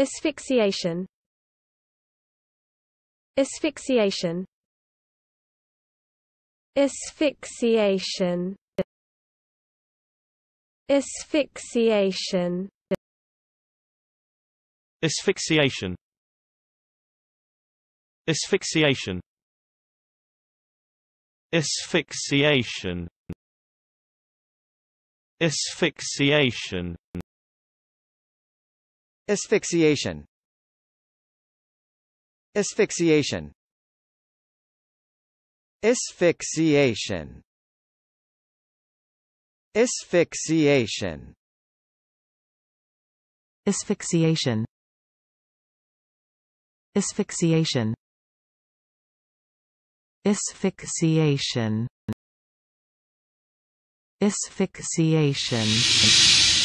Asphyxiation Asphyxiation Asphyxiation Asphyxiation Asphyxiation Asphyxiation Asphyxiation Asphyxiation Asphyxiation Asphyxiation Asphyxiation Asphyxiation Asphyxiation Asphyxiation Asphyxiation Asphyxiation